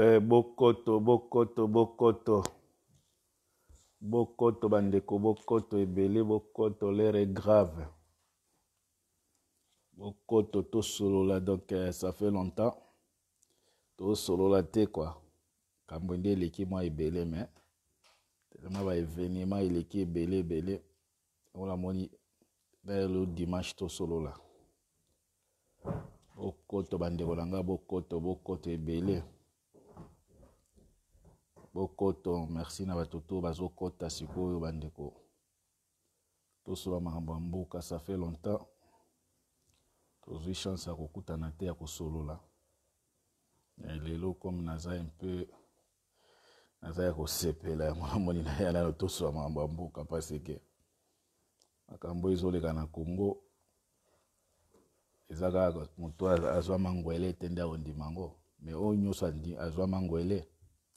Eh, bokoto bokoto bokoto bokoto bandeko bokoto ebele bokoto lere est grave bokoto tosolola donc eh, ça fait longtemps tosolola te quoi kambo nde eleki mwa ebele me telema baévénement eleki ebele ebele ola moni vers le dimanche tosolola bokoto bandeko na ngai bokoto bokoto ebele bokoto merci na bato to bazokɔta sikoyo bandeko tosoba makambo ya mboka ça fait longtemps tozwi chance ya kokutana te ya kosolola lelo comme naza mpe naza ya kosepela ya monamoni na ya nano tosoba makambo ya mboka parce que makambo ezoleka na congo eza kaka moto azwa mangwele te nde akondima yango mais oyo nyonso azwa mangwele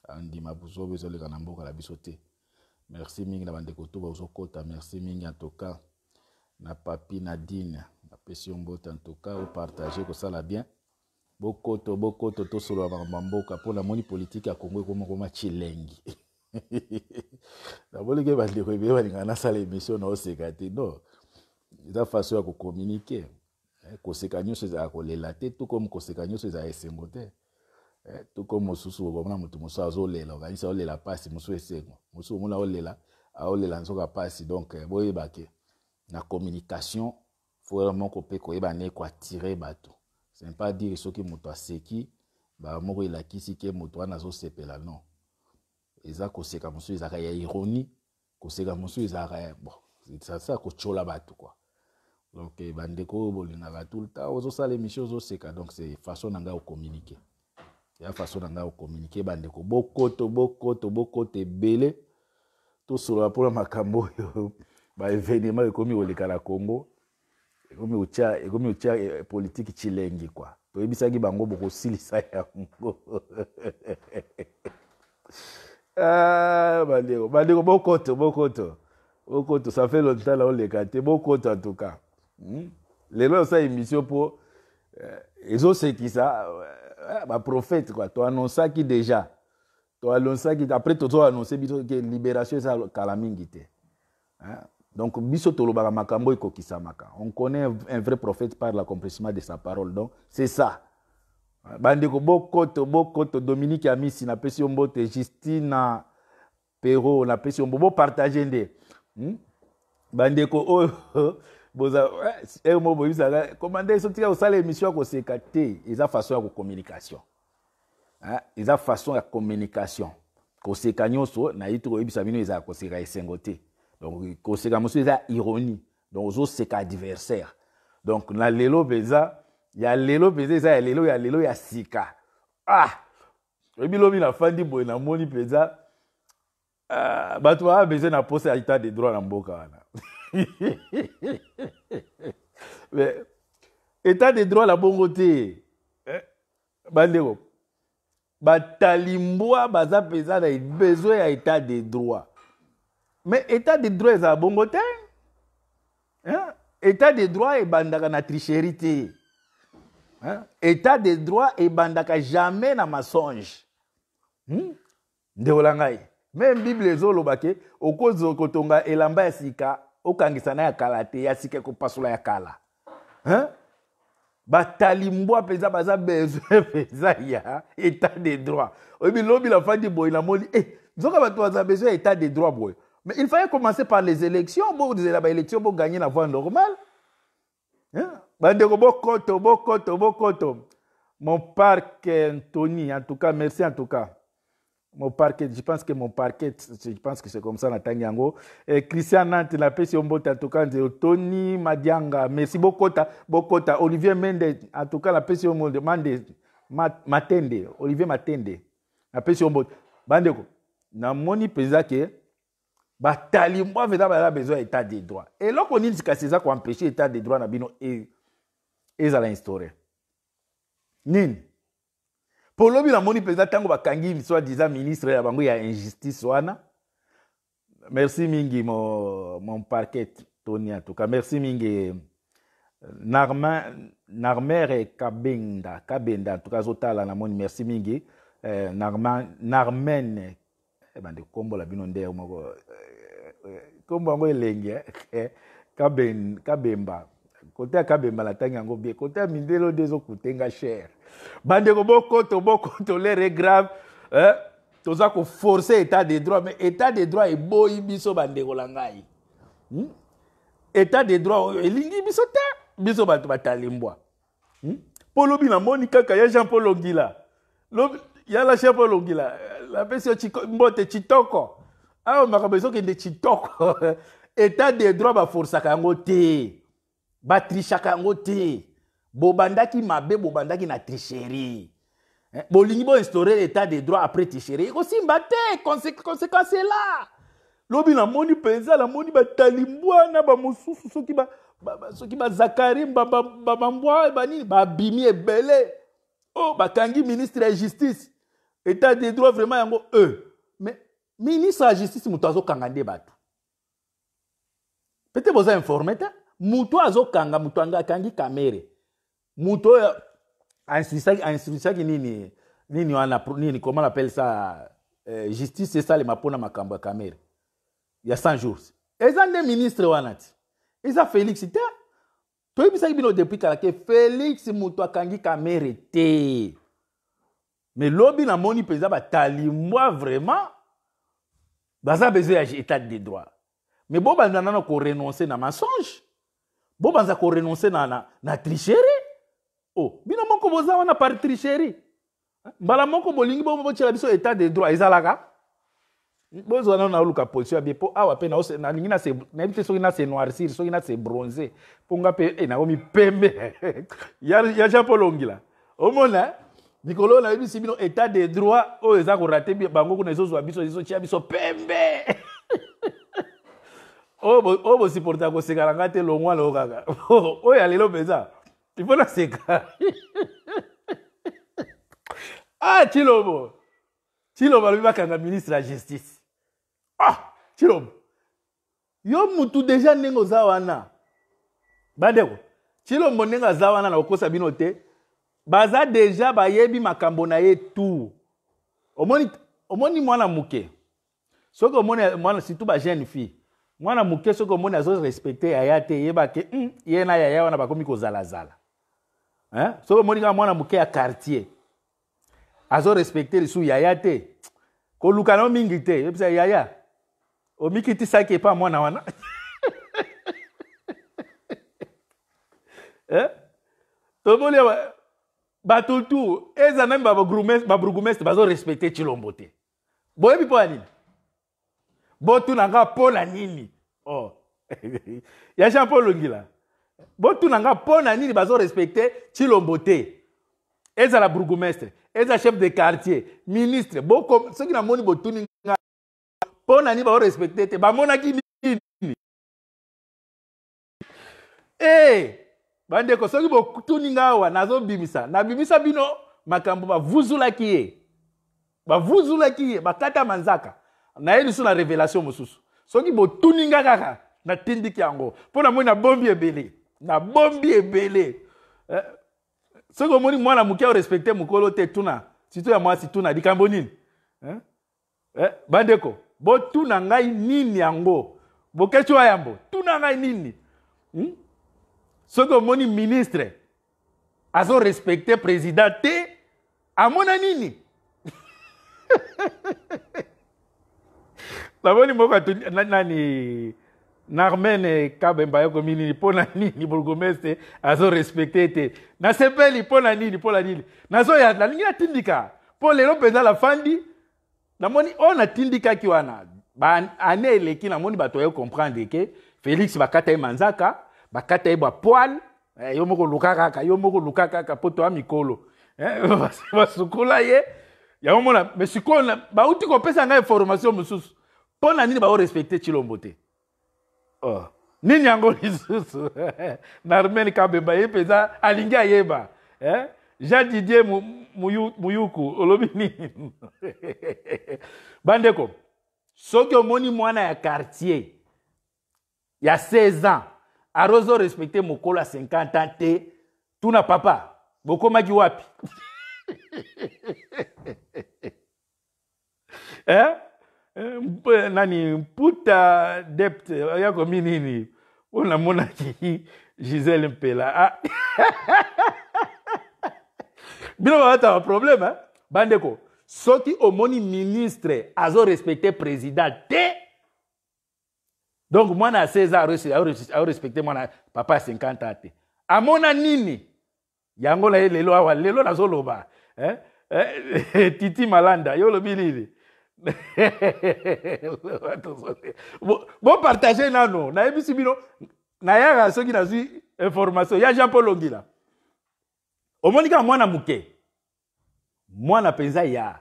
andima biso bezoleka na mboka na biso te merci mingi na bandeko to bazokɔta merci mingi antoka na papi nadine napesi yo mbote antoka opartage kosala bien bokoto bokoto tosolola makambo ya mboka mpo namoni politike ya kongo ekomakoma chilengi namonike bandeko ebele balingaka nasala émission naoseka te no eza façon ya kokommunike koseka nyonso ezalaka kolela te to komi koseka nyonso ezala esengo te Eh, toko mosusu okomona moto mosusu azolela okanisi aolela mpasi mosusu esengo mosusu omona olela aolela nzoka mpasi donk eh, boyeba ke na communication fo moko mpe koyeba ne koatire bato c'est pas dire soki moto aseki bamoko elakisi ke moto wana azosepela non eza koseka mosusu ezalaka ya ironie koseka mosusu ezalaka ya bon sasa kotyola bato kwa donc eh, bandeko oyo bolingaka tout le temps ozosala émission ozoseka donc c'est façon na ngai ocommunike ya faso na ngai kokommunike bandeko bokoto bokoto bokoto ebele tosolola mpona makambo oyo baevenema ekomi koleka na congo ekomi kotia eh, politike chilengi kwa toyebisaki bango bokosilisa yango ah, bandeko bandeko bokoto bokoto bokoto ça fait longtemps na oleka te bokoto en tout cas hmm? lelo osa émission mpo ezosekisa eh, Ah, bah, prophète, quoi. annonce annoncé qui déjà. toi Tu annoncé qui. Après, tu as annoncé que libération, c'est calamité. Hein? Donc, biso tolobaka makambo ekokisamaka. On connaît un vrai prophète par l'accomplissement de sa parole. Donc, c'est ça. Hein? bandeko beaucoup de dominique amisi napesi yo mbote Perro, pero napesi yo mbo bopartage nde hmm? bandeko oh, oh boza ere moko boyebisaka komande so tika kosala émission ya koseka te eza façon ya kocommunication eza façon ya communication koseka nyonso nayi to koyebisa bino ezala koseka esengo te donc koseka mosusu eza ironie donc ozoseka adversaire donc na lelo mpenza ya lelo mpenza eza ya lelo ya lelo ya sika ah oyebi lobi nafandi boye namoni mpenza uh, ah, bato baa besoin na posa ya état de droit na mboka wana mais état de droit na bongo te bandeko batali mbwa baza mpenza na besoin ya état de droit mais état de droit ezala bongo te état de droit ebandaka na tricherie te état de droit ebandaka jamais na masonge hmm? ndeola ngai même bible ezoloba ke okozi kotonga elamba ya sika okangisana ya kala te ya sika ekopasula ya kala hein? batalimbwa mpenza baza besoin mpenza ya état de droit oyebi lobi fandi boye namoni e eh, nzoka bato baza besoin ya état de droit boye mais il fallait commencer par les élections bozela baélection gagner na voie normale hein? bandeko bokoto bokoto bokoto mon parc antony en tout cas merci en tout cas mon parquet je pense que mon parquet je pense que c'est comme ça natangi yango eh, christian nante napesi yo mbota tokanze tony madianga merci bokota bokota olivier mende en tout cas napesi yo mande matende olivier matende napesi yo mbota bandeko namoni mpenza ke batali mbwa mpenza bazala besoin ya état de droit eloko nini kasi eza koempêche état de droit na bino e-, ezala instauré nini polobi namoni mpenza ntango bakangi soi disant ministre ya bango ya injustice wana merci mingi mon, mon parquet tony en tout cas merci mingi narmin narmer kabenda kabenda en tout cas azotala namoni merci mingi eh, narman, narmen eh, bande kombola bino nde moko eh, eh, eh, kombo yango elenge eh, eh kaben, kabemba kote akabemba natangi yango bie kote ya mindele ode ezokutenga chere bandeko bokoto bokoto lere grave eh? toza koforce état de droit mais état de droit eboyi biso bandeko na ngai hmm? état de droit oyo elingi biso te biso bato batali mbwa hmm? mpo lobi namoni kaka ya jean paul ongila lobi yala jean paul ongila napesi yo mbote chitoko awa makambo ezokende chitoko état de droit baforsaka yango te batrishaka yango te bobandaki mabe bobandaki na tricherie eh, bolingi boinstaure l'état de droit après tricherie ekosimba te conséquence ela lobi namoni mpenza namoni batalimbwana bamosusu soki ba, ba, ba, soki bazakari bambwa banini babimi ebele o oh, bakangi ministre ya justice état de droit vraiment yango e euh. mais ministre ya justice moto azokanga nde bato pete boza informe te moto azokanga moto akangi kamere moto oyo ainstruisaki nini nini wana nini comment on appelle ça eh, justice esalema mpona makambo ya kamere ya 100 jours eza nde ministre wana ti eza félix te toyebisaki bino depuis kala ke félix moto akangi kamere te mais lobi namoni mpenza batali mwa vraiment baza besoin ya état de droit mais bobanda nano korenonce na mensonge bobanza korenonse na, na, na tricherie oh bino moko boza wana par tricherie mbala moko bolingi botyela biso état de droit ezalaka bozwa nano naluka position ya bie mpo awa mpe nalingi nayebi te soki nase noircir soki nase bronze mpo nga mpe e eh, nakomi pembe ya jean paul ongila omona likolo nayebisi bino état de droit oyo eza korate bango kuna ezozwa biso ezotya biso pembe oyo oh, bosiporta oh, kosekala nga te longwa loo kaka oyo ya lelo mpenza ifo naseka ah chilobo chilobo alobi bakanga ministre ya justice ah chilobo yo mutu deja ndenge oza wana bandeko chilombo ndenge aza wana na kokosa bino te baza deja bayebi makambo na ye tu omoni, omoni mwana moke soki omoni mwana surtout bajeune fille mwana moke soki omoni azorespecte yaya te yeba ke mm, ye na yaya wana bakomi kozalazala eh? soki omoni kaka mwana moke ya quartier azorespecte lisu yaya te kolukana omingi te yebisa yaya omikitisaki epa mwana wana eh? tomoni batutu eza nami baburgumestre bazorespecte chilombo te boyebi mpo ya nini botuna nga mpo na nini oh. ya jean paul longila botuna nga mpo na nini bazorespecte chilombo te ezala bourgmestre eza chef de quartier ministre soki namoni botuni nga mpo na nini bazorespecte te bamonaki nini e bandeko soki botuni nga awa nazobimisa nabimisa bino makambo bavuzulaki ye bavuzulaki ye bakata manzaka nayebi so na révélation mosusu soki botuni nga kaka natindiki yango mpo namoni nabombi ebele nabombi ebele eh, soki omoni mwana moke orespecte mokolo te tuna sito ya mwasi tuna likambo nini eh? eh, bandeko botuna ngai nini yango bokeci wa yambo tuna ngai nini hmm? soki omoni ministre azorespecte président te amona nini namoni moko nani narmen kabemba ayokomi nini mpo na nini bourgomestre azorespecte ete nasepeli mpo na nini mpo na nini nazoya nalingi natindika mpo lelo mpenza nafandi namoni oyo natindikaki wana baane eleki namoni bato ayo comprendre ke félix bakata ye manzaka bakata ye bapoile eh, yo moko luka kaka yo moko luka kaka mpo toya mikolo eh, basukula ye yango mona me sikoyo bauti kopesa ngai information mosusu mpo na nini baorespecte chilombo te oh. nini yango lisusu na armen kabemba ye mpenza alingi ayeba eh? jean didier muyuku olobi nini bandeko soki omoni mwana ya quartier ya 16 ans aroza orespecte mokolo ya 50 ans te tuna papa bokomaki wapi eh? nani mputa depte yakomi nini mpo namonaki gisele mpela ah. bino babata baproblème bandeko soki omoni ministre azorespecte président te donc mwana ya 16 aorespecte mwana papa ya 50 a te amona nini yango na ye lelo awa lelo nazoloba eh? eh? titi malanda yo olobi nini bopartage nano nayebisi bino nayaka soki nazwi information ya jean paul ongila omoni kaka mwana moke mwana mpenza ya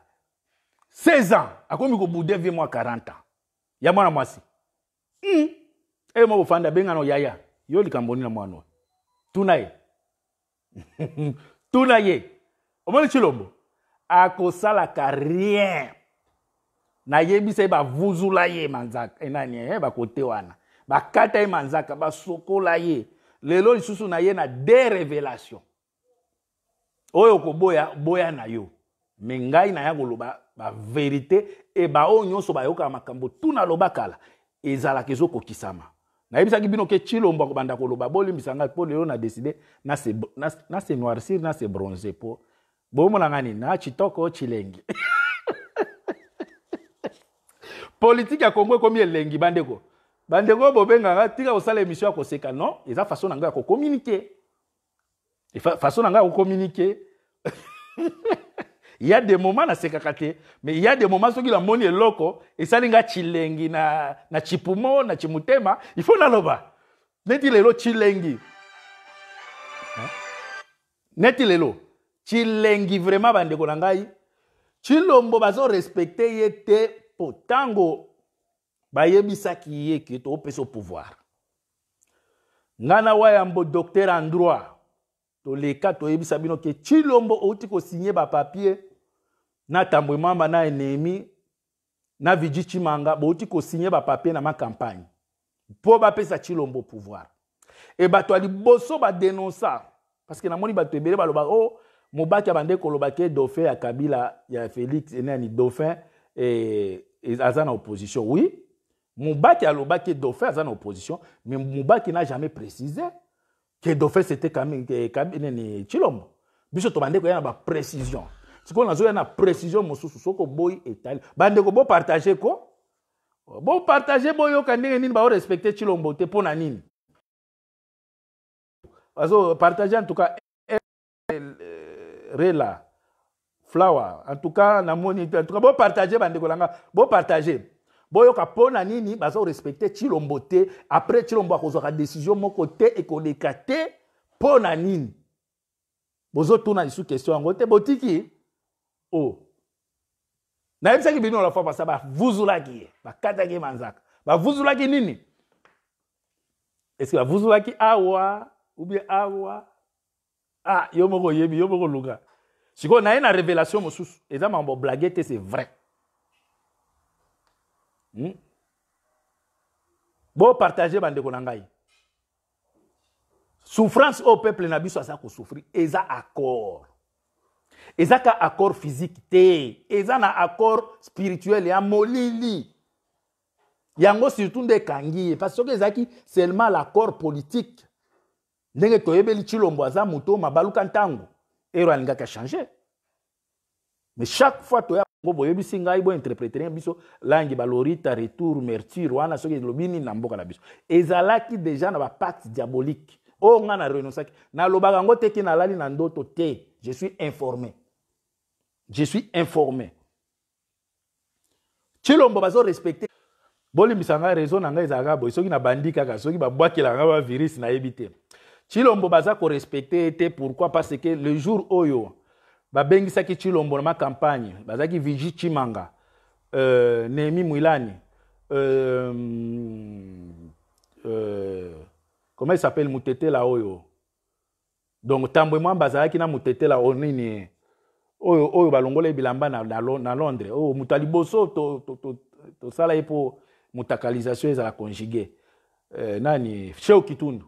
16 ans akomi kobude vie mwa 40 ans ya mwana mwasi mm. eye mwa kofanda abengana oyaya yo likambo nini na mwana tuna ye tuna ye omoni chilombo akosalaka rien nayebisa ye bavuzula ye manzaka enani eh, ye eh, bakote wana bakata ye manzaka basokola ye lelo lisusu na ye na de révélation oyo koboya boya na yo me ngai naya koloba baverité e baoyo nyonso bayokaka makambo tuna aloba kala ezalaka ezokokisama nayebisaki bino ke chilombo akobanda koloba bolimbisanga mpo lelo na deside na se noircir na se bronze mpo bomonanga nini na chitoko chilenge politike ya kongo ekomi elengi bandeko bandeko oyo bobengaka tika kosala émission ya koseka non eza façon na ngai ya kokommunike façon na ngai ya kokommunike ya de moment nasekaka te mais ya de moment soki namoni eloko esali nga chilengi na, na chipumo na chimutema ifo naloba neti lelo chilengi hein? neti lelo chilengi vraiment bandeko na ngai chilombo bazorespecte ye te mpo ntango bayebisaki ye ke toopesa pouvoir ngai na wayambo docteur androit toleka toyebisa bino ke chilombo outi kosinye bapapier na tambwe mamba na enemi na viji chimanga bouti kosinye bapapier na makampagne mpo bapesa chilombo pouvoir e bato ya liboso badenonsa parceke namoni bato ebele balobaka o oh, mobaki ya bandeko olobaki dauphin ya kabila ya félix enani dauphin aza na opposition oui mobaki alobaki dauphin aza na opposition mais mobaki n'a jamais précisé ke dauphin c'était nini chilombo biso tobandeko ya na baprécision sikoyo nazoya na précision mosusu soki oboyi etali bandeko bopartage ko bopartage boyoka ndenge nini baorespecte chilombo te mpo na nini azopartage en tout cas rela flower en tout cas namoni en tout cas bopartage bandeko na nga bopartage boyoka mpo na nini baza korespecte chilombo te après chilombo akozwaka décision moko te ekoleka te mpo na nini bozotuna lisu question yango te botiki o oh. nayebisaki bino la fois pasa bavuzulaki ye bakataki manzaka bavuzulaki nini eske bavuzulaki awa ubie awa ah yo moko oyebi yo moko oluka sikoyo naye na révélation mosusu eza mambo blage te c'est vrai hmm? bopartage bandeko na ngai souffrance oyo peuple na biso aza kosouffrir eza accord eza ka accord physique te eza na accord spirituel ya molili yango surtout nde ekangi ye parce soki ezalaki seulement l'accord politique ndenge toyebeli tshilombo aza moto mabaluka ntango ero alingaki achange mais chaque fois toya bango boyebisi ngai bointerpretere biso langi balorita retour merture wana soki elobi nini na mboka na biso ezalaki deja na bapacte diabolique oyo oh, ngai na renonsaki nalobaka yango teki nalali na ndoto te je suis informé je suis informé cilombo bazorespecte bolimbisa ngai réseau na ngai ezalaka boye soki nabandi kaka soki babwakelaka ngai bavirisi nayebi te chilombo baza korespecte ye te pourquoi parce que le jour oyo babengisaki chilombo na makampagne bazalaki vigi chimanga euh, nehemi mwilani euh, euh, comment il s'appelle mutetela oyo donc tambwe mwa bazalaki na mutetela oyo nini oyo oyo balongola bilamba na, na, na londres oyo oh, moto ya liboso tosala ye mpo mutakalisation ezala conjugue euh, nani sheo kitundu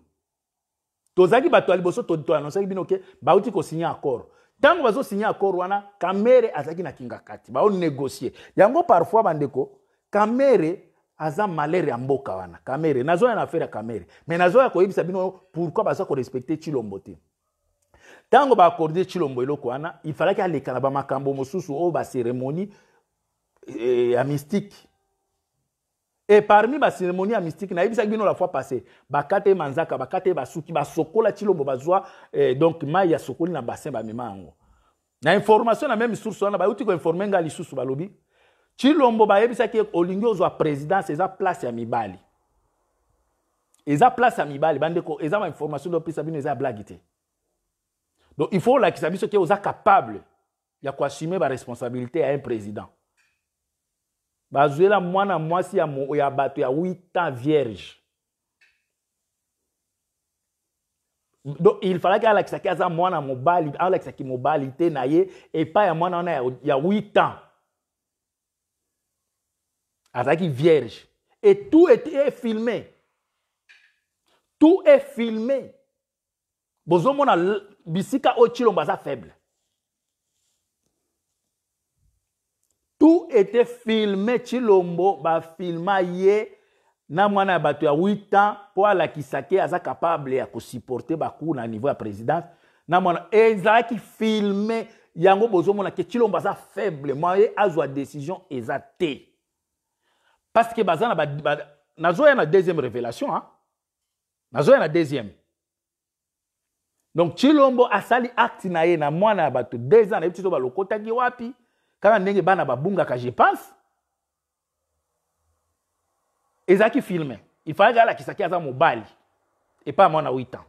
tozalaki bato ya liboso toanonsaki bino ke bauti kosinya accord ntango bazosinya accord wana kamere azalaki na kinga kati baonegocie yango parfois bandeko kamere aza malere ya mboka wana kamere nazoya na affaire ya kamere me nazoya koyebisa bino pourkui baza korespecte chilombo te ntango baakorde chilombo eloko wana ifalaki aleka na bamakambo mosusu oyo baseremoni eh, ya mystike e parmi bacérémonie ya mystique nayebisaki bino la fois passé bakata ye manzaka bakata ye basuki basokola ti lombo bazwa eh, donc mai ya sokoli na bassin bamema yango na information na même source wana bayuti koinforme nga lisusu balobi ti lombo bayebisaki olingi ozwa présidence eza place ya mibali eza place ya mibali bandeko eza bainformation ndopesa bino eza ya blage te donc il faut olakisa biso ke oza capable ya koassume baresponsabilité ya un président bazwela mwana mwasi ya, ya bato ya 8 ans vierge donc il fallaki alakisaki aza mwana mobali alakisaki mobali te na ye epai ya mwana wana ya 8 ans azalaki vierge et tout est filmé tout est filmé bozomona bisika oyo tshilombo aza faible tout était filmé chilombo filma ye na mwana ya bato ya 8 ans la alakisa ke aza kapable ya supporter bacour na niveau ya présidence na mwana qui e filme yango bozomona ke chilombo za faible mwa ye azwa décision eza parce que bazana na ba, zo na deuxième révélation hein? nazoya na deuxième donc chilombo asali acte na ye na mwana ya bato 2 ans nayebi ti qui wapi kaka ndenge bana babungaka je pense ezalaki filme ifalaki alakisaki aza mobali epai mwana 8 ans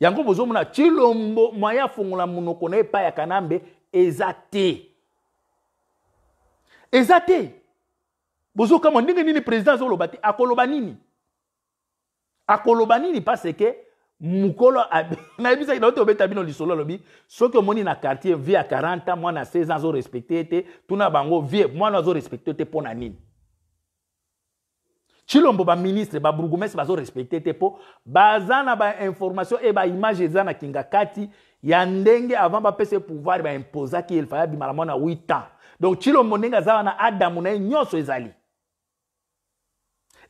yango bozomona tilombo mwaya afungola monoko na epai ya kanambe eza te eza te bozokamwa ndenge nini président azoloba te akoloba nini akoloba nini parce que mokolo nayebisaki na oyo tobeta bino lisolo alobi soki omoni na quartier vie ya 40 ans mwana ya 16 ans azorespecte ye te tuna bango vie mwana azorespecte yo te mpo na nini chilombo baministre babourgmestre bazorespecte te mpo baza na bainformation e baimage eza na kinga kati ya ndenge avant bapesa pouvoir baimpozaki elifaya bimala mwana 8 ans donc chilombo ndenge aza wana adamu na ye nyonso ezali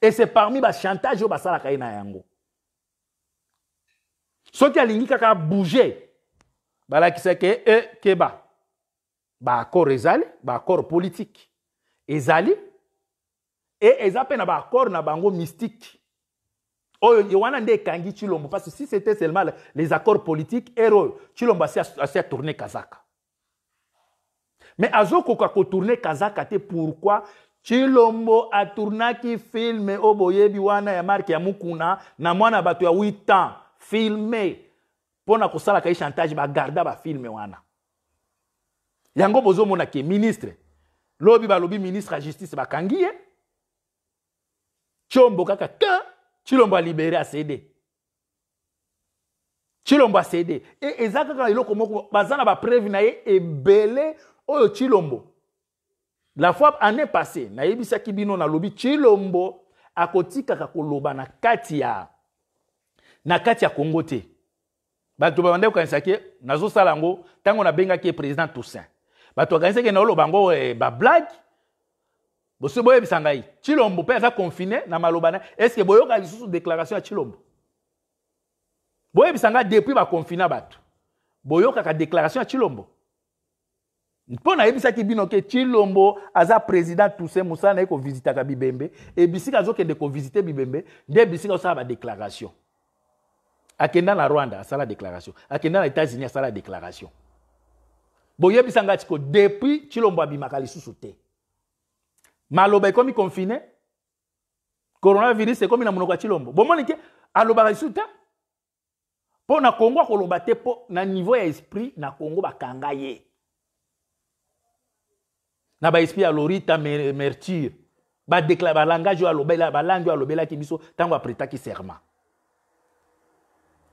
e se parmi bachantage oyo basalaka ye na yango soki alingi kaka abouge balakisaki e eh, keba baaccord ezali baaccord politike ezali e eza mpe na baaccord na bango mystique oyo wana nde ekangi chilombo parce que si c'était seulement les accords politiques ere oyo chilombo asi atourne kazaka mais azokoka kotourne kazaka te pourquoi chilombo atournaki filme oyo boyebi wana ya marke ya mokuna na mwana bato ya 8 ans filme mpo na kosalaka ye chantage bagarda bafilme wana yango bozomona ke ministre lobi balobi ministre ya justice bakangi ye ciombo kaka ka cilombo alibere asede cilombo asede e eza kaka eloko moko baza na bapreve na ye ebele oyo cilombo la fois année passée nayebisaki bino nalobi cilombo akotikaka koloba na kati ya na kati ya kongo te bato babanda kokanisaki nazosala yango ntango nabengaki ye président toussain bato bakanisaki naoloba yango eh, bablage bosi boyebisa ngai chilombo mpe aza confine na maloba na estce boyoka lisusu déclaration ya chilombo boyebisa ngai depuis bakonfine bato boyokaka déclaration ya chilombo mpo nayebisaki bino ke chilombo aza président toussaint mosala na ye kovisitaka bibembe ebisika azokende kovisite bibembe nde ebisika osala badéclaration akenda na rwanda asala déclaration akenda na états-unis asala déclaration boyebisa ngai tiko depuis chilombo abimaka lisusu te maloba ekomi confine coronavirus ekomi na monoko ya chilombo bomoni ke alobaka lisusu te mpo na kongo akoloba te mpo na niveau ya esprit na kongo bakanga ye na baesprit ya lorita merture balangage oyo balangage oyo alobelaki biso ntango apretaki serment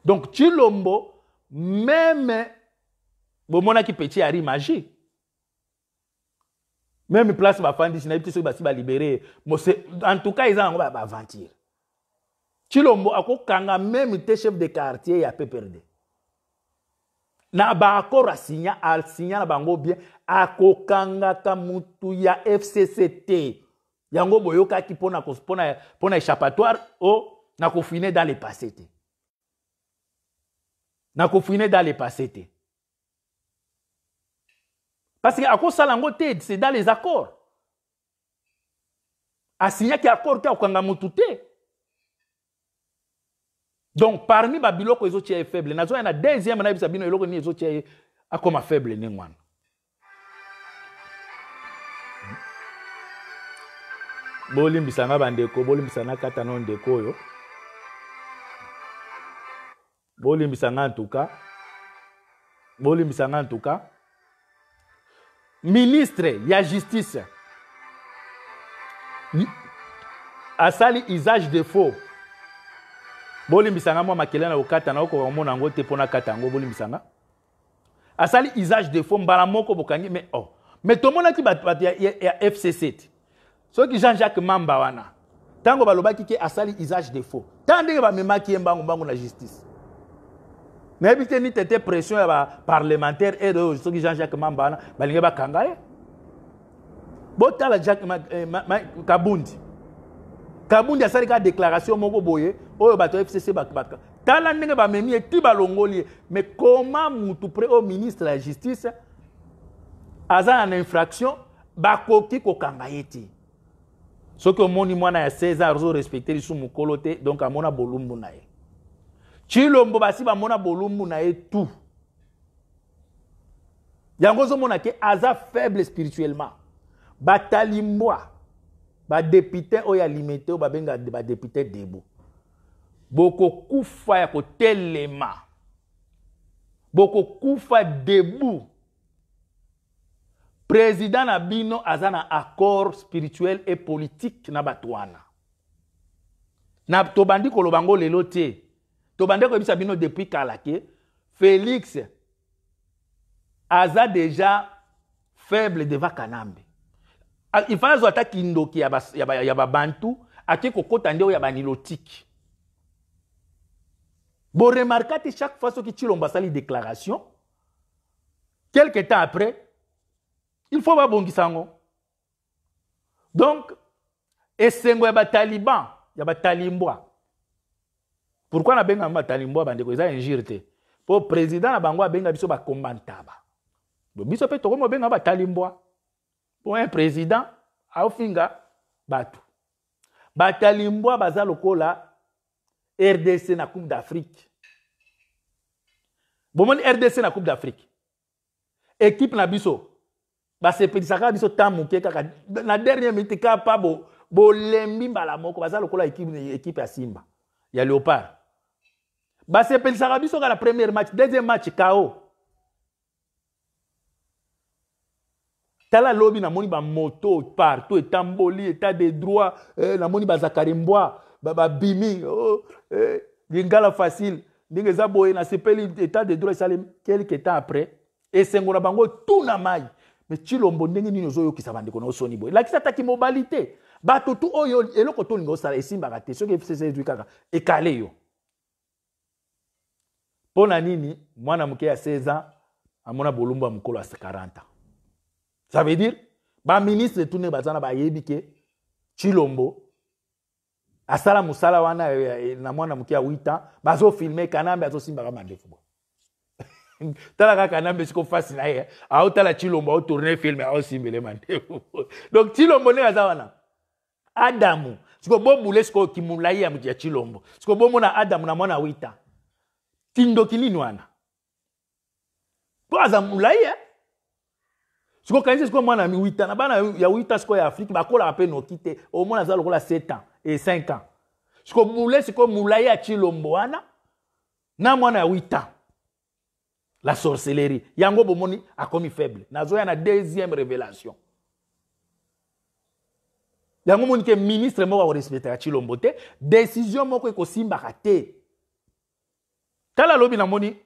donc ti lombo meme bomonaki mpe ti ari magie meme place bafandisi nayebi te soki basi balibere en tout cas eza yango bavantire ti lombo akokanga meme te chef de quartier ya pprd na baaccord asinya asinya na bango bien akokangaka mutu ya fcc te yango boyokaki mpona échappatoire o na kofine dans le passé te nakofrine dans le passé te parce que akosala yango te c'est dans les accords asignaki accord te akokanga motu te donc parmi babiloko ezotia ye faible nazoya na deuxième nayebisa bino eloko nini ezotia ye akoma faible ndenge wana bolimbisanga bandeko bolimbisanga kata no ndeko oyo bolimbisa nga ntuka bolimbisa nga ntuka ministre ya justice asali usage de faux bolimbisa nga mwa makele na kokata na okoka komona yango te mpona kata yango bolimbisa nga asali usage de faux mbala moko bokangi mais oh. mais tomonaki bato ya, ya, ya fcc te soki jean-jacques mamba wana ntango balobaki ke asali usage de faux ntango ndenge bamemaki ye mbango mbango na justice nayebi te ni tete pression parlementaire et de oyo soki jean-jacques mamba wana balingi bakanga ye botala jack eh, kabundi kabundi a asali kaka déclaration moko boye oyo bato ya fcc bakbaka tala ndenge ba ye ti balongoli ye mais comment mutu près au ministre ya justice aza na infraction bakoki kokanga ye ti soki omoni mwana ya césar ozorespecte lisu mokolo te donc amona bolumbu na ti lombo basi bamona bolumbu na ye tu yango ozomona ke aza faible spirituellement batali mbwa badepute oyo alime te oyo babenga badepute debo bokokufa ya kotelema bokokufa debu président na bino aza na accord spirituel et politique na bato wana na tobandi koloba ngo lelo te tobande depuis félix aza déjà faible devant kanambe tu ata kindoki ya bantu, ya Nilotique. Bo que chaque fois tu as une déclaration quelques temps après il faut babongisa bon. donc a Taliban, ya talimbois, pourkui nabengaka batali mbwa bandeko eza injure te mpo président na bango abenga biso bakomba ntaba biso mpe tokomi obengaka batali mbwa mpo un président aofinga bato batali mbwa baza lokola rdc na coupe d'afrique bomoni rdc na coupe d'afrique équipe na biso basepelisaka biso tan moke kaka na dernière minute kapa bolembi bo mbala moko baza lokola équipe ya simba ya léopard basepelisaka biso kala première match deuxième match kao tala lobi namoni bamoto partout etamboli eta de droit eh, namoni bazakarembwa babimi oh, eh, lingala facile ndenge eza boye nasepeli etat de droit esalemi quelque temps après esengo na bango tuna mai me cilombo ndenge nini ozoyokisa bandeko na osoni boye lakisa ataki mobali te bato tu oyo eloko tolinga osala esimbaka te soki efcc ezwi kaka ekale yo mpo na nini mwana moke ya 16 ans amona bolumbu ya mokolo ya 40 ans ça veut dire baministre tune baza na bayebi ke chilombo asala mosala wana na mwana moke ya 8 ans bazofilme kanambe azosimbaka mandefu bo tala kaka na mbesi ko fasi na ye aotala chilombo aotourne filme aosimbele mandefu donc chilombo ndenge aza wana adamu siko bobule siko okimulai ya chilombo siko bomona adamu na mwana wita tindoki nini wana mpo aza molai e eh? sikoyo kanisi sikoyo mwana ya wita na bana ya wita sikoyo ya afrike bakolaka mpe noki te omona aza lokola 7 ans e 5 ans sikoyo mule sikoyo molai ya chilombo wana na mwana ya wita la sorcellerie yango bomoni akomi faible nazoya na deuxième révélation yango moni ke ministre moko akorespectaka chilombo te décision moko ekosimbaka te tala alobi namoni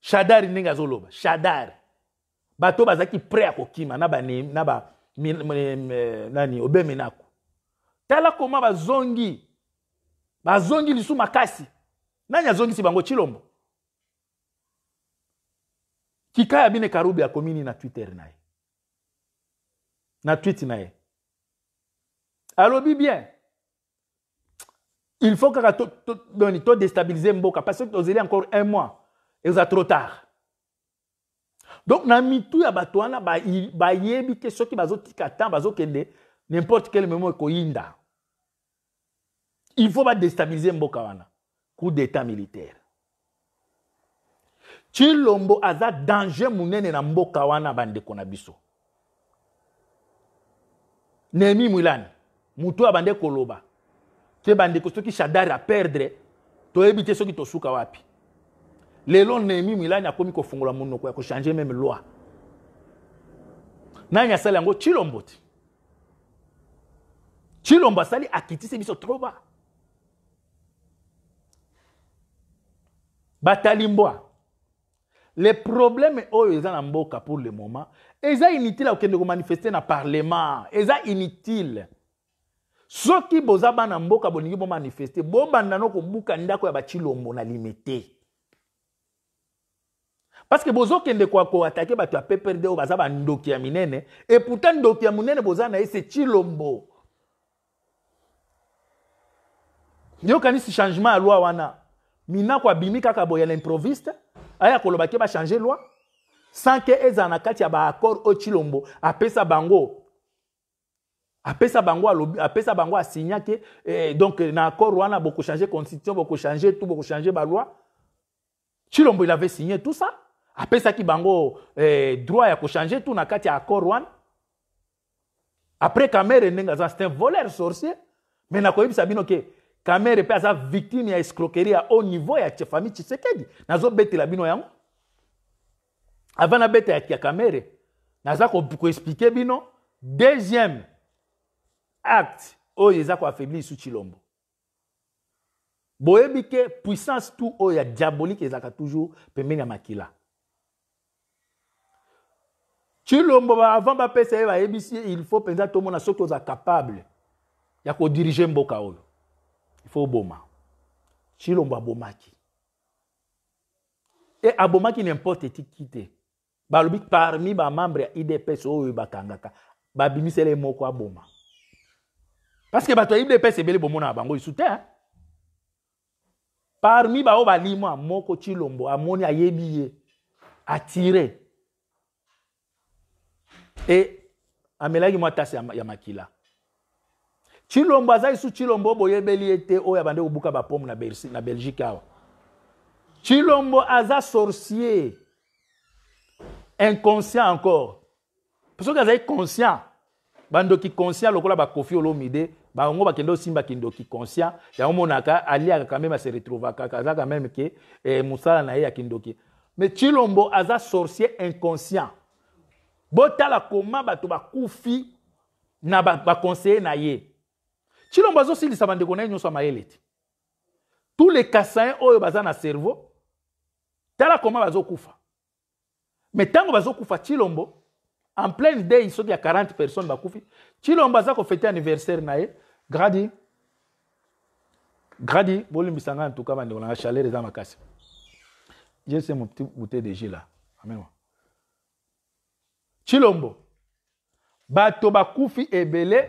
shadari ndenge azoloba shadari bato bazalaki pre ya kokima na banani ba, obemenako tala koma bazongi bazongi lisu makasi nani azongisi bango chilombo kikaya bine karubi akomi nini na twitter na ye na twiti na ye alobi bien il faut kaka nini todestabilize mboka parce que tozali encore un mois eza trop tard donc na mitu ya bato wana bayebi te soki bazotika temps bazokende nimporte quel memo ekoyinda il faut badestabilize mboka wana coup d'état militaire chilombo aza danger monene na mboka wana bandeko na biso nemi mwilani motu abande koloba te bandeko soki shadar aperdre toyebi te soki tosuka wapi lelo nehemi milani akomi kofungola monoko ya kochange meme loi nani asali yango chilombo ti chilombo asali akitisi biso troba batali mbwa le problème oyo eza na mboka pour le moment eza inutile ya kokende komanifeste na parlement eza inutile soki boza bana mboka bolingi bomanifeste bobanda no kobuka ndako ya bacilombo na limite parceke bozokende kwa koatake bato ya pprd oyo baza bandoki ya minene eputa ndoki ya monene boza na ye se cilombo yokanisi changement ya loi wana minako abimi kaka boye ya l'improviste aya koloba ke bachange loi sans ke ezala na kati ya baaccord oyo cilombo apesa bango apesa bango alobi apesa bango asigna ke eh, donc na accord wana bokochange constitution bokochange tout bokochange baloi chilombo il avait signé tout ça apesaki bango eh, droit ya kochange tout na kati ya accord wana après kamere ndenge aza c'est un voleur sorcier me nakoyebisa bino ke kamere mpe aza victime ya escroquerie ya haut niveau ya famille tshisekedi nazobetela bino yango avant nabeta ya kamere naza koexplike bino deuxième acte oyo eza koaffaibli lisusu chilombo boyebi ke puissance tu oyo ya diabolique ezalaka toujours pembeni ya makila chilombo ba avant bapesa ye bayebisi il faut mpenza tomona soki oza capable ya kodirige mboka oyo il faut oboma chilombo abomaki e abomaki nimporte etiki te balobi parmi bamembre ya idps oyo bakangaka babimisele moko aboma parce que bato ayibi epesa ebele bomona na bango lisu te parmi baoyo balimwa moko ti lombo amoni ayebi ye atire e amelaki mwa tase ya makila ti lombo aza lisu ti lombo oyo boyebeli ye te oyo abande kobuka bapome na belgique awa ti lombo aza sorcier inconscient encore soki azali conscient bandoki conscient lokola bakofi olomide bango bakende osimba kindoki conscient yango monaka aliaka quand même aseretrouvaka aza quand même ke eh, mosala na ye ya kindoki mais chilombo aza sorcier inconscient botala koma bato bakufi na bakonseye ba na ye chilombo azosilisa bandeko na ye nyonso ya mayele ti tous les kasain oyo baza na cerveau tala koma bazokufa me ntango bazokufa chilombo en pleine day soki ya 40 personnes bakufi chilombo aza kofete anniversaire na ye gradi gradi bolimbisa ngai antuka bandeko nanga chaleur eza makasi jese mopti bouteille de jus la amenwa chilombo bato bakufi ebele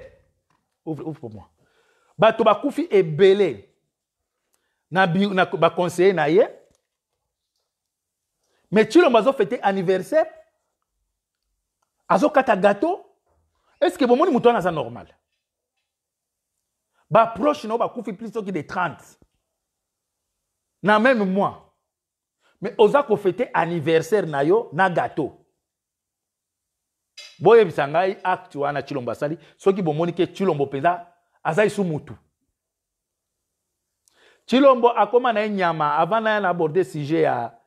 ouvre, ouvre pour moi bato bakufi ebele na, na bakonseye na ye me chilombo azofete anniversaire azokata gato estce bomoni moto wana aza normal baproche na yo bakufi plus soki de 30 na même mois me oza kofete anniversaire na yo na gato boyebisa ngai acte wana cilombo asali soki bomoni ke cilombo mpenza aza isu mutu cilombo akóma na ye nyama avant na ye na aborde sujet ya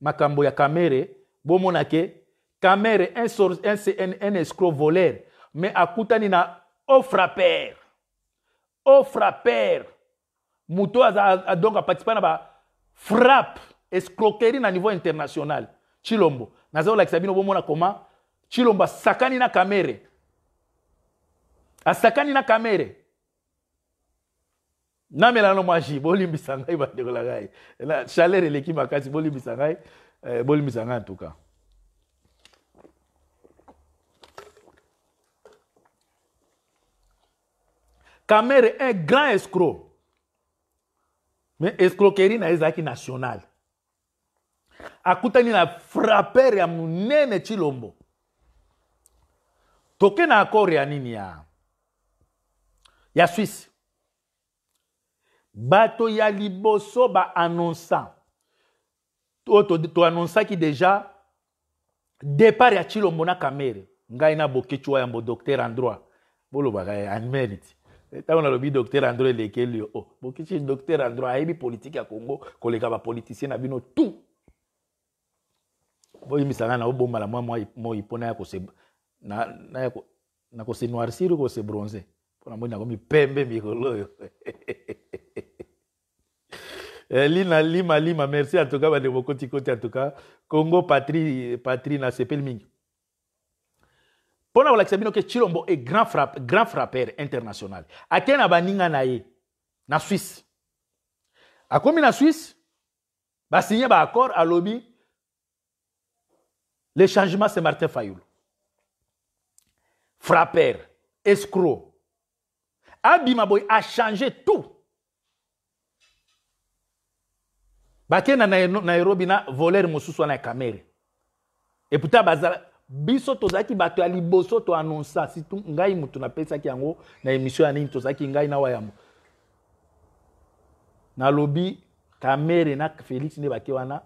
makambo ya kamere bomona ke kamere un, un, un, un escroc voleur me akutani na ofraper ofraper moto oyo aza donc aparticipa na bafrappe escroquerie na niveau international chilombo naza kolakisa bino bomona koma chilombo asakani na kamere asakani na kamere namelano mwa ji bolimbisa ngai bandeko na ngai chaleur eleki makasi bolimbisa ngai eh, bolimbisa ngai en tout cas ta mère est un grand escroc me escroquerie na ye ezalaki nationale akutani na frapere ya monene chilombo toke na akore ya nini ya ya swisse bato ya liboso baannonsa oyo toannonsaki to deja départ ya chilombo na kamere ngai na bokechuwa ya bodocteur en droit bolobaka animeliti ntango nalobi docteur andro elekeli o oh, bokisi docteur andro ayebi politike ya congo koleka bapolitisien na bino tu boyebisanga na obombala mwa moi mpona ya na kose noircir kose bronze mpona moi nakomi pembe mikolo oyo eh, lina lima lima merci en tout cas bandeko bokotikoti en tout cas congo patrie patrie nasepeli mingi mpo na kolakisa bino ke chilombo e grand, frappe, grand frappeur international ake na baninga na ye na swisse akómi na swisse basinye à alobi le changement c'est martin fayulu Frappeur, escro abima a changé tout bakenda na nairobi na voler mosusu wana ya Et eputa bazala biso tozalaki bato ya liboso toannonsa surtout ngai moto napesaki yango na émission ya nini tozalaki ngai na wayambo nalobi kamere na félix nde bake wana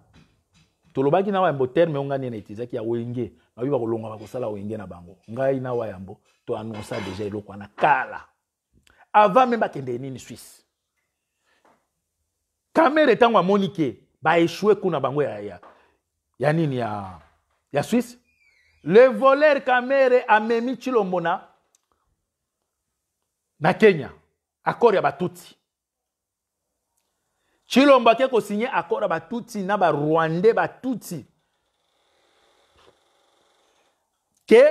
tolobaki na wayambo terme onga nini etizaki ya wenge nalobi bakolongwa bakosala wenge na bango ngai na wayambo toannonsa deja eloko wana kala avant me bakende nini swisse kamere ntango amoni ke baeshue kuna bango ya, ya, ya nini ya, ya swisse le voleur kamere amemi chilombo na na kenya akord ya batuti chilombo ake kosinye akord ya batuti na barwande batuti ke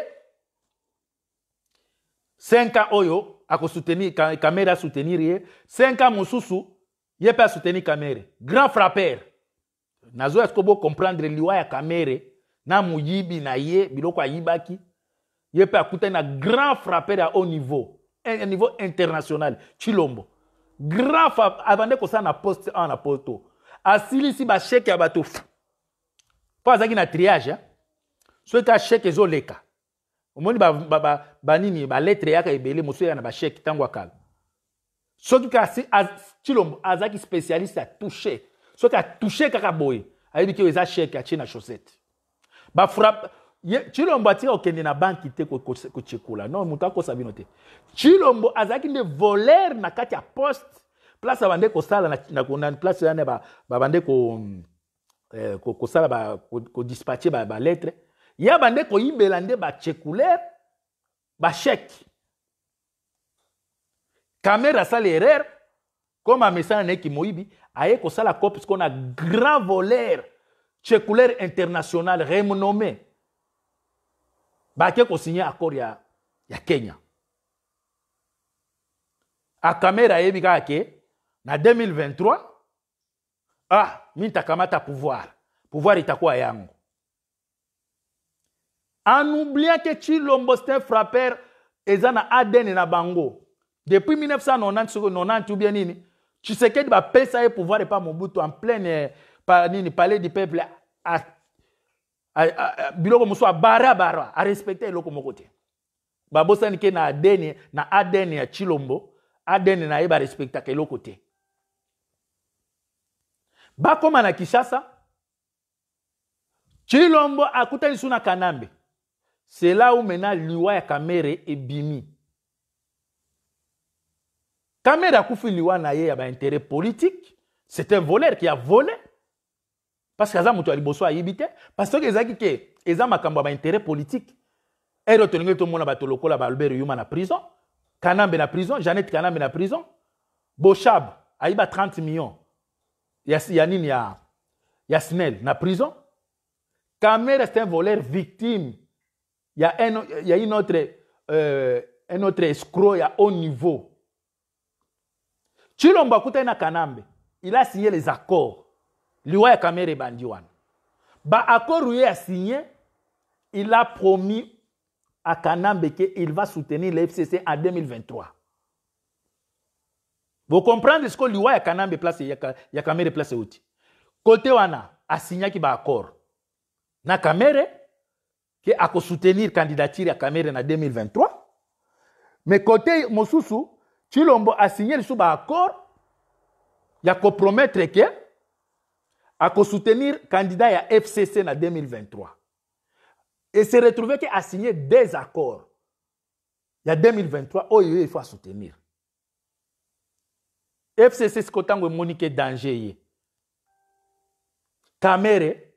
senka oyo akosoutenir kamere asoutenir ye senka mosusu ye mpe asoutenir kamere grand frapper nazoya sikoki bocomprendre liwa ya kamere na moyibi na ye biloko ayibaki ye mpe akutani na grand frappeur ya haut niveau ya niveau international chilombo grand abande kosala na poste 1 na poto asilisi basheke ya bato mpo azalaki na triage soki asheke ezoleka omoni banini ba, ba, ba, baletre eyaka ebele mosusu eyaka na basheke ntango akala soki chilombo azalaki spécialiste ya touche soki atouche kaka boye ayebi ke eza sheke atie na chaussette bafrappe chilombo atika kokende na banki te kochekola non moto akosa bino te chilombo azalaki nde volere na kati ya poste place abande kosala na place wana babande eh, kosala kodispatche baletre ye abande koyibela nde bachekulere basheke kamere asala erreur comme amesana na yeke moyibi aye kosala copes kona grand volere chekulaire international renommé a kosinya accord ya, ya kenya akamera ayebi kaka ke en 2023 ah minti kamata pouvoir pouvoir itakuwa yango en oubliant que chilombo c'est un frappeur eza na adn na bango depuis 1990 ou bien que tu bapesa ye pouvoir mon mobutu en pleine pa, nini palais du peuple biloko mosusu abarabara arespecte eloko moko te babosani ke na adn na adn ya chilombo adn na ye barespectaka eloko te bakóma na kinshasa chilombo akutani so na kanambe sela u mena liwa ya kamere ebimi kamere akufi liwa na ye ya baintérêt politique c'est un voleur qui a volé parce que moto ya liboso a parce que ezalaki ke eza makambo un intérêt politique tout le monde bato lokola baalbert yuma en prison kanambe en prison janet kanambe en prison boshab ayiba 30 millions ya, ya nini ya, ya snel na prison kamer est un voleur victime Il y a une autre, euh, un autre escroc ya haut niveau chilombo kouta na kanambe il a signé les accords liwa ya kamera ebandi wana asinye il a promis à que il va soutenir le FCC en 2023 Vous comprenez ce que liwa ya kanambe place ya kamere place euti kote wana asinyaki accord, na a soutenir soutenir candidature à kamere en 2023 mais kote mosusu chilombo un accord, il a promis que à soutenir candidat à FCC en 2023 et se retrouver a signé des accords en 2023 Il il faut soutenir fcc ce qu'on emoni Monique danger kamere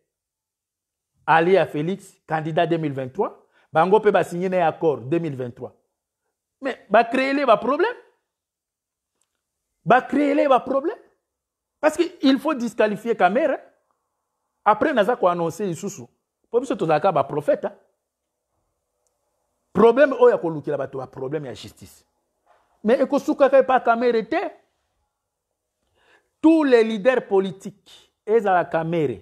ali félix candidat 2023 bango peut signer un accord 2023 mais créer problèmes. va créer des problèmes parce qu'il faut disqualifier Kamere après naza koannonse sous mpo biso tozalaka baprofete prophète, hein. problème oyo akolukela bato problème ya justice mais ekosukaka epa pas te tous les leaders politiques la ezala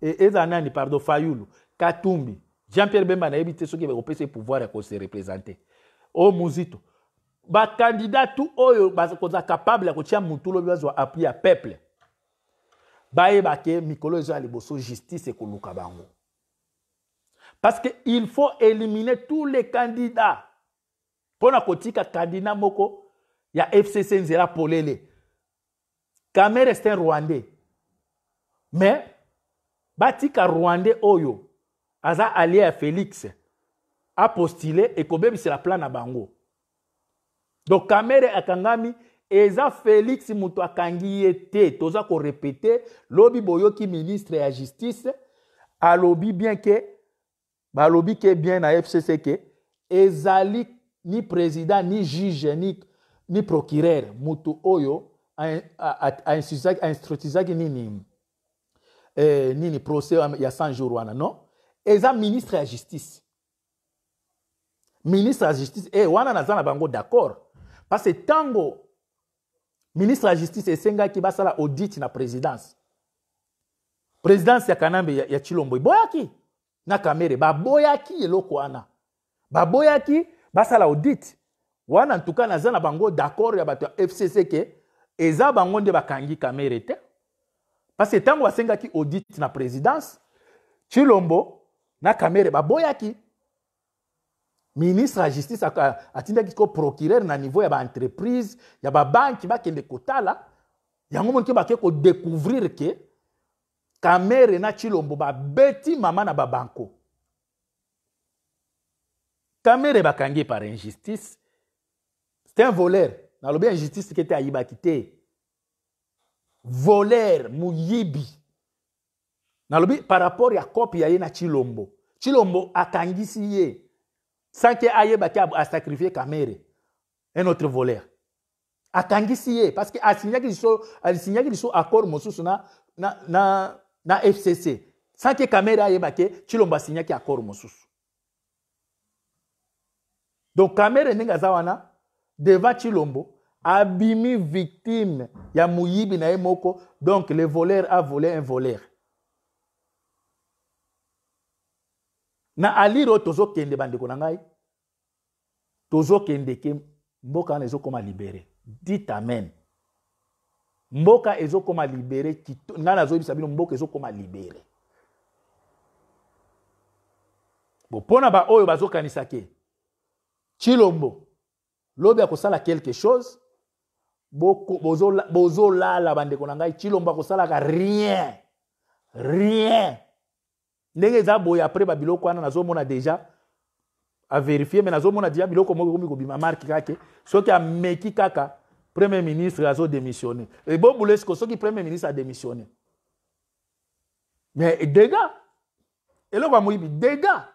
ils ont nani pardon fayulu katumbi jean pierre bemba nayebi qui soki bakopesa ye pouvoir ya kose représente o muzito bakandida tu oyo bakozala capable de kotia mutulu oyo a appui à peuple bayeba ke mikolo eza ya liboso justice ekoluka bango parce que il faut éliminer tous les candidats mpona kotika kandida moko ya fcc nzela polele camere estin rwandais mais batika rwandais oyo aza alie ya félix apostile ekobebisela plan na bango donc camere akangami eza félix moto akangi ye te toza korepete lobi boyoki ministre ya justice alobi bien ke balobi ke bien na fcc ke ezali ni président ni juge ni, ni procureur moto oyo ainstrutisaki nini eh, nini procès ya 100 jour wana non eza ministre ya justice ministre ya justice eh, wana naza na bango d'accord parce ntango ministre ya justice esengaki basala audit na présidence présidence ya kanambe ya, ya chilombo eboyaki na kamere baboyaki eloko wana baboyaki basala audit wana ntuka naza na bango d'accord ya bato ya fcc ke eza bango nde bakangi kamere te parce ntango basengaki audit na présidence chilombo na kamere baboyaki ministre ya justice atindaki ko procureur na niveau ya baentreprise ya babanki bakende kotala yango monike bake kodécouvrir ke kamere na chilombo babeti mama na babanko kamere bakangi par injustice c'est un voleur nalobi injustice kete ayibaki te voleur moyibi nalobi par rapport ya kope ya ye na chilombo chilombo akangisi ye sanke aye baki asacrifie kamere un autre voleur A ye parce que a liso alisinyaki sont accord mosusu na, na, na, na fcc sanke kamere ayebake chilombo asinyaki accord mosusu donc kamere ndenge aza wana devant chilombo abimi victime ya moyibi na moko donc le voleur a volé un voleur na alire oyo tozokende bandeko na ngai tozokende ke mboka wana ezokoma libere dit amen mboka ezokoma libere ngai nazoyebisa bino mboka ezokoma libere bo mpo na baoyo bazokanisa ke chilombo lobi ya kosala quelque chose bozolala bandeko na ngai chilombo akosalaka rien rien ndenge eza boye apres babiloko wana nazomona deja averifie me nazomona deja biloko moko ekomi kobima marke kake soki ameki kaka premier ministre azodémissionne ebobula esiko soki premier ministre adémissionne mais dega eloko ya moyibi dega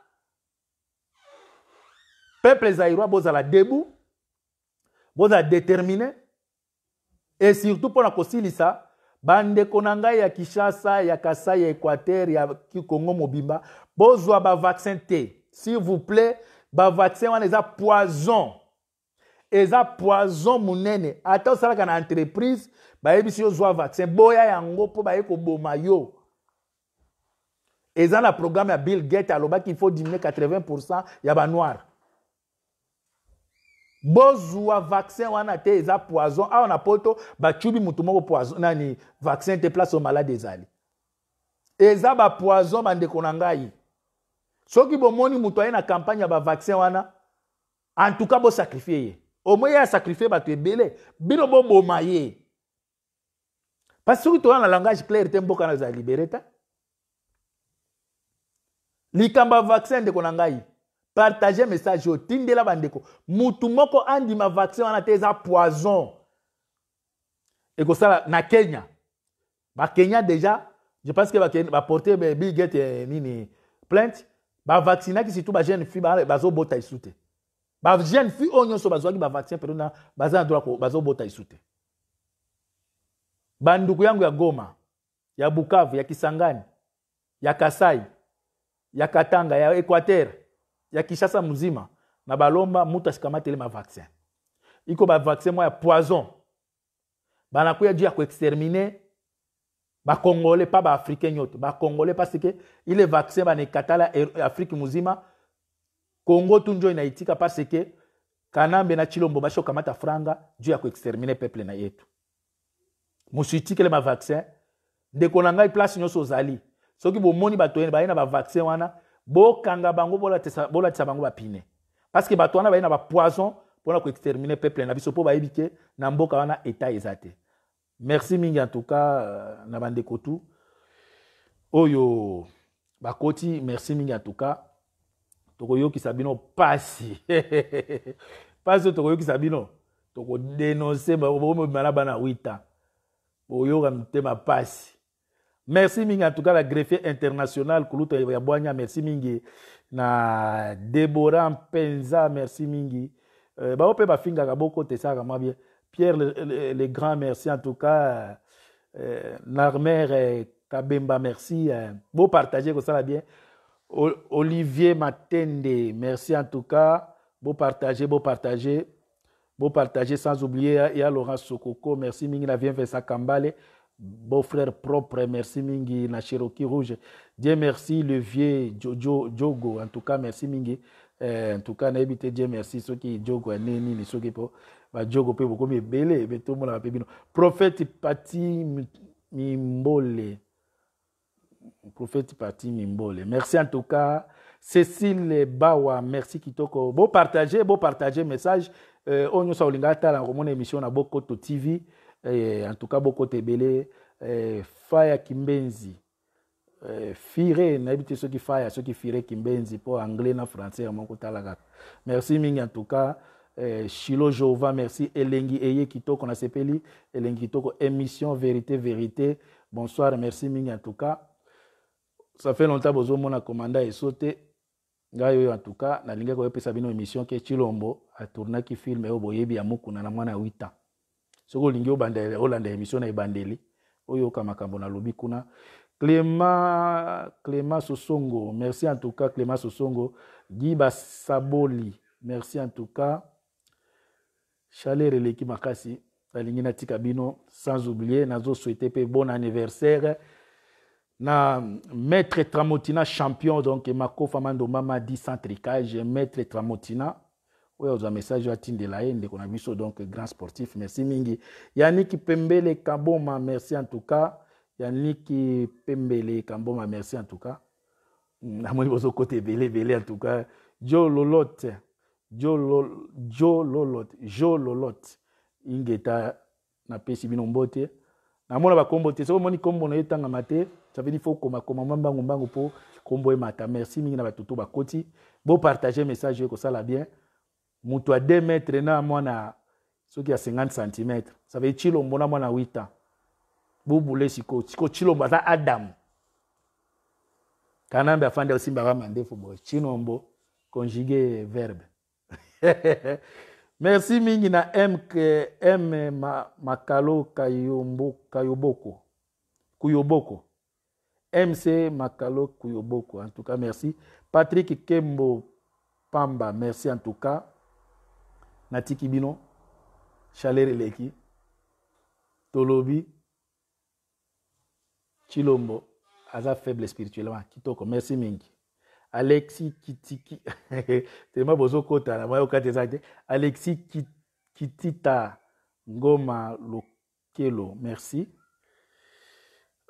peuple zaïrois bozala debu bozala déterminé et surtout mpona kosilisa bandeko na ngai ya kinshasa ya kasai ya équateur ya congo mobimba bozwa bavaccin te s'il vous plaît bavaccin wana eza poison eza poison monene ata osalaka na entreprise bayebisi yo zwa vaccin boya yango mpo baye koboma yo eza na programme ya bill gate alobaki il faut diminuer 80 ya banoire bozwa vaccin wana te eza poison awa na poto batyubi motu moko poison nani vaccin te place o malade ezali eza bapoison bandeko na ngai soki bomoni moto aye na campagne ya bavaccin wana antuka bosakrifie ye omoi ye asakrifie bato ebele bino boboma ye parce soki toya na langage claire te mboka na eza libere te likambo ya vaccin ndeko na ngai partage message oyo tindela bandeko mutu moko andima vaccin wana te eza poison ekosala na kenya bakenya déjà je pense que baporte bill gate eh, nini plainte bavaccinaki surtout bajeune fille bazobota isu te bajeune fille oyo nyonso bazwaki bavaccin perdona baza na droit bazobota isu te banduku yango ya goma ya bukavu ya kisangani ya kasai ya katanga ya équateur ya kinshasa muzima na balomba mutu asikamatele bavaccin iko bavaccin mwa ya poison banakuya juu ya koextermine bakongole mpa baafricain yote bakongole parce ke ile vaccin banekatala er, afrike muzima congo tu njo inaitika parce ke kanambe na chilombo basho kamata franga juu ya koextermine peuple na yetu mosu itikele bavaccin ndeko na ngai place nyonso ozali soki bomoni bato baye na bavaccin wana bokanga bango bolatisa bango bapine parceke bato wana baye na bapoison mpona koextermine peuple na biso mpo bayebi te na mboka wana eta eza te merci mingi en tout cas euh, na bandeko tu oyo bakoti merci mingi en tout cas tokoyokisa bino pasi pasi oyo tokoyokisa bino tokodenonse bomemana bana wita boyoka mitema pasi merci mingi en tout cas la greffier internationale kuluta Yabouanya merci mingi na Deborah Penza, merci mingi euh, bango mpe bafingaka bokote ça mwa bien pierre le, le, grand merci en tout cas euh, narmer merci eh, kabemba merci euh, bopartage ça, bien olivier matende merci en tout cas partagez. beau partagez sans oublier eh, ya laurent sokoko merci mingi la bien vincent kambale beau frère propre, merci Mingi, na Cherokee Rouge. Dieu merci, le vieux Jojo, Jogo, en tout cas, merci Mingi. Eh, en tout cas, Dieu merci, ceux qui Jogo, Nini, ceux qui po, Jogo peut beaucoup me tout Prophète Pati Prophète Pati Merci en tout cas. Cécile Bawa, merci Kitoko. Beau partager, beau partager message. Eh, on nous a olinga la on émission na de TV. eh, en tout cas bokota ebele eh, faya kimbenzi eh, fire nayebi te soki faya soki fire kimbenzi mpo anglais na français yango kotala kaka merci mingi en tout cas eh, shilo jehova merci elengi eye kitoko nasepeli elengi kitoko émission vérité vérité bonsoir merci mingi en tout cas ça fait longtemps bozomona komanda eso te ngai oyo antuka nalingaki koyepesa bino émission ke chilombo atournaki filme oyo boyebi ya mokuna na mwana ya 8 ans soki olingi olanda émission na Oyo oyoka makambo nalobi kuna clema Clément sosongo merci en tout cas Clément sosongo guy basaboli merci en tout cas chaleur eleki makasi natika bino sans oublier souhaite un bon anniversaire na maître tramotina champion donc makofa mandomama Di Santrika, je maître tramotina wewe message wa tinde la ende kuna biso donc grand sportif merci mingi yaniki pembele kaboma merci en tout cas yaniki pembele kaboma merci en tout cas namoni bozokote ebele ebele en tout cas jo lolote jo, jo lolote jo lolote ingeta napesi bino mbote namona bakombo te soki omoni kombo na ye tangama te dire fo komakoma mwa mbangu mbangu mpo kombo emata merci mingi na bato to bakoti bopartage message oyo ekosala bien moto ya 2 mètre na mwana soki ya 50 cm ça veut chilombo na mwana 8 ans bubule sikoyo sikoyo chilombo aza adamu kanambe afandi osimbaka mandefu boye chilombo conjugue verbe merci mingi na m, m ma, makalo kayombo, kayoboko kuyoboko mc makalo kuyoboko en tout cas merci patrick kembo pamba merci en tout cas Natiki Kibino, bino chaleur tolobi chilombo aza faible spirituellement kitoko merci mingi Alexis kitiki tellement bozokota na alexi kitita ngoma lokelo merci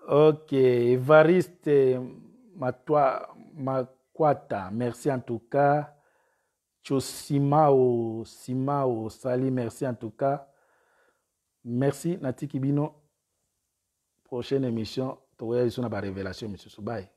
ok evariste makwata merci en tout cas Sima ou Sali, merci en tout cas. Merci Nati Kibino. Prochaine émission, tu y a une révélation, M. Soubaï.